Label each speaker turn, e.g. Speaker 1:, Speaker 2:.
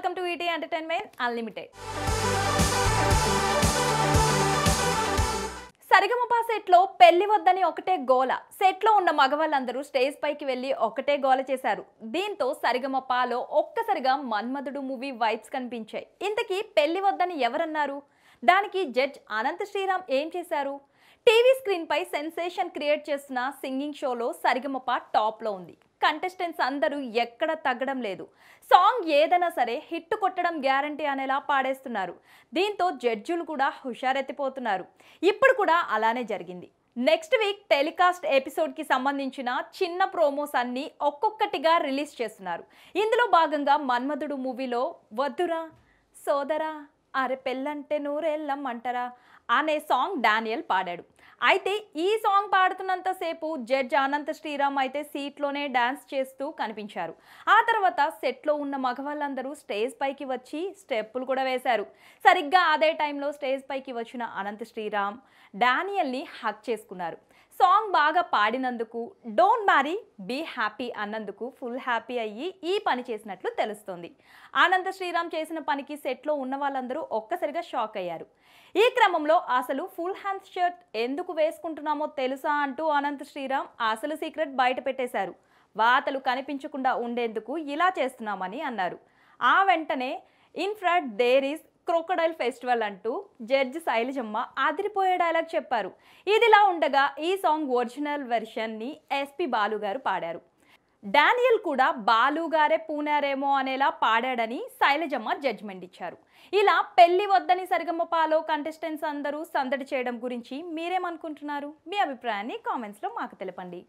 Speaker 1: welcome to ET entertainment unlimited Sarigamapa సెట్లో పెళ్లి వద్దని ఒకటే గోల సెట్లో ఉన్న మగవాళ్ళందరూ స్టేజ్ పైకి వెళ్ళి ఒకటే గోల చేశారు దీంతో సరిగమపాలో ఒక్కసారిగా మన్మధుడు మూవీ వైబ్స్ కనిపించాయి ఇంతకీ పెళ్లి వద్దని ఎవరన్నారు దానికి జడ్జ్ అనంత శ్రీరామ్ ఏం చేశారు టీవీ స్క్రీన్పై సెన్సేషన్ క్రియేట్ చేస్తున్న సింగింగ్ షోలో సరిగమప టాప్లో ఉంది కంటెస్టెంట్స్ అందరూ ఎక్కడ తగ్గడం లేదు సాంగ్ ఏదైనా సరే హిట్ కొట్టడం గ్యారంటీ అనేలా పాడేస్తున్నారు దీంతో జడ్జులు కూడా హుషారెత్తిపోతున్నారు ఇప్పుడు కూడా అలానే జరిగింది నెక్స్ట్ వీక్ టెలికాస్ట్ ఎపిసోడ్కి సంబంధించిన చిన్న ప్రోమోస్ అన్నీ ఒక్కొక్కటిగా రిలీజ్ చేస్తున్నారు ఇందులో భాగంగా మన్మధుడు మూవీలో వద్దురా సోదరా అరే పెళ్ళంటే నూరేళ్ళం అంటారా అనే సాంగ్ డానియల్ పాడాడు అయితే ఈ సాంగ్ పాడుతున్నంతసేపు జడ్జ్ అనంత శ్రీరామ్ అయితే సీట్లోనే డ్యాన్స్ చేస్తూ కనిపించారు ఆ తర్వాత సెట్లో ఉన్న మగవాళ్ళందరూ స్టేజ్ పైకి వచ్చి స్టెప్పులు కూడా వేశారు సరిగ్గా అదే టైంలో స్టేజ్ పైకి వచ్చిన అనంత శ్రీరామ్ డానియల్ని హక్ చేసుకున్నారు సాంగ్ బాగా పాడినందుకు డోంట్ మ్యారీ బీ హ్యాపీ అన్నందుకు ఫుల్ హ్యాపీ అయ్యి ఈ పని చేసినట్లు తెలుస్తుంది ఆనంద శ్రీరామ్ చేసిన పనికి సెట్లో ఉన్న వాళ్ళందరూ అందరూ ఒక్కసారిగా షాక్ అయ్యారు ఈ క్రమంలో అసలు ఫుల్ హ్యాండ్ షర్ట్ ఎందుకు వేసుకుంటున్నామో తెలుసా అంటూ అనంత్ శ్రీరామ్ అసలు సీక్రెట్ బయట పెట్టేశారు వాతలు కనిపించకుండా ఉండేందుకు ఇలా చేస్తున్నామని అన్నారు ఆ వెంటనే in front there is crocodile festival అంటూ జడ్జ్ శైలజమ్మ అదిరిపోయే డైలాగ్ చెప్పారు ఇదిలా ఉండగా ఈ సాంగ్ ఒరిజినల్ వెర్షన్ని ఎస్పి బాలుగారు పాడారు డానియల్ కూడా బాలుగారే పూనారేమో అనేలా పాడాడని శైలజమ్మ జడ్జ్మెంట్ ఇచ్చారు ఇలా పెళ్లి వద్దని సరిగమ్మ పాలో కంటెస్టెంట్స్ అందరూ సందడి చేయడం గురించి మీరేమనుకుంటున్నారు మీ అభిప్రాయాన్ని కామెంట్స్లో మాకు తెలపండి